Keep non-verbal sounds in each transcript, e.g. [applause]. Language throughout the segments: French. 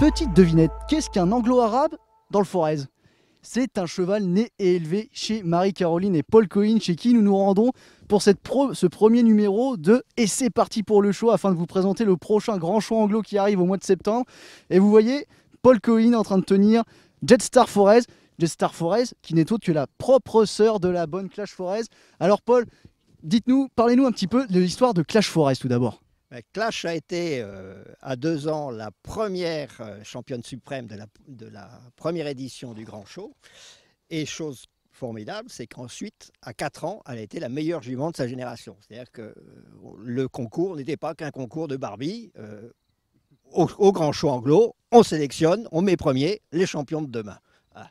Petite devinette, qu'est-ce qu'un anglo-arabe dans le Forez C'est un cheval né et élevé chez Marie-Caroline et Paul Cohen, chez qui nous nous rendons pour ce premier numéro de Et c'est parti pour le show, afin de vous présenter le prochain grand show anglo qui arrive au mois de septembre. Et vous voyez Paul Cohen en train de tenir Jetstar Forez, Jetstar Forez qui n'est autre que la propre sœur de la bonne Clash Forez. Alors Paul, dites-nous, parlez-nous un petit peu de l'histoire de Clash Forez tout d'abord. Clash a été euh, à deux ans la première euh, championne suprême de la, première édition du Grand Show. Et chose formidable, c'est qu'ensuite, à quatre ans, elle a été la meilleure jument de sa génération. C'est-à-dire que euh, le concours n'était pas qu'un concours de Barbie. au, grand show anglo, on sélectionne, on met premier les champions de demain. Ah.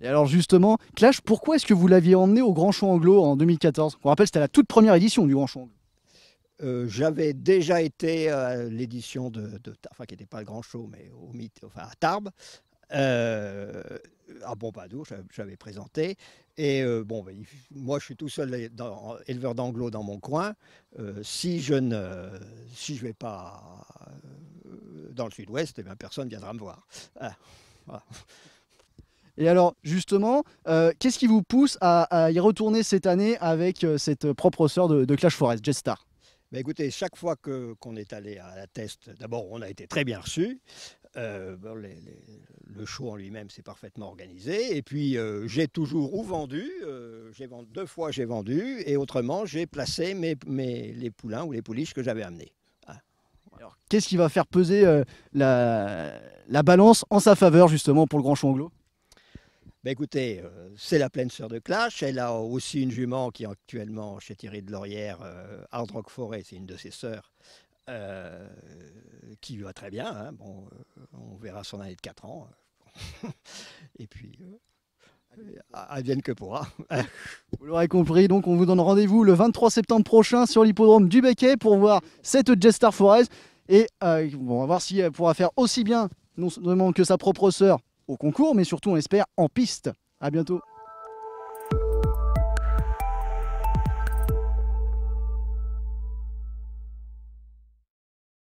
Et alors justement, Clash, pourquoi est-ce que vous l'aviez emmené au grand show anglo en 2014 On rappelle, c'était la toute première édition du grand show euh, j'avais déjà été à l'édition de, de enfin qui n'était pas le grand show, mais au mythe, enfin à Tarbes, euh, à Pompadour, j'avais présenté. Et euh, bon, ben, moi, je suis tout seul éleveur d'anglo dans mon coin. si je ne si je vais pas dans le sud-ouest, eh bien, personne viendra me voir. Ah, Et alors, justement, qu'est-ce qui vous pousse à, y retourner cette année avec cette propre sœur de, de Clash Forest, Jetstar mais bah, écoutez, chaque fois que, qu'on est allé à la test, d'abord, on a été très bien reçu. Euh, le show en lui-même s'est parfaitement organisé. Et puis, euh, j'ai toujours ou vendu, euh, j'ai vendu, deux fois j'ai vendu, et autrement, j'ai placé mes, les poulains ou les pouliches que j'avais amenés. Ah. Alors, qu'est-ce qui va faire peser la, la balance en sa faveur, justement, pour le grand show ben, écoutez, euh, c'est la pleine sœur de Clash. Elle a aussi une jument qui est actuellement chez Thierry de Laurière, euh, Hard Rock Forest. c'est une de ses sœurs, euh, qui va très bien. Hein. Bon, euh, on verra son année de 4 ans. [laughs] Et puis, vienne que pourra. [laughs] vous l'aurez compris, donc on vous donne rendez-vous le 23 septembre prochain sur l'hippodrome du Becquet pour voir cette Jester Forest. Et on va voir si elle pourra faire aussi bien, non seulement que sa propre sœur, au concours, mais surtout on espère en piste. À bientôt.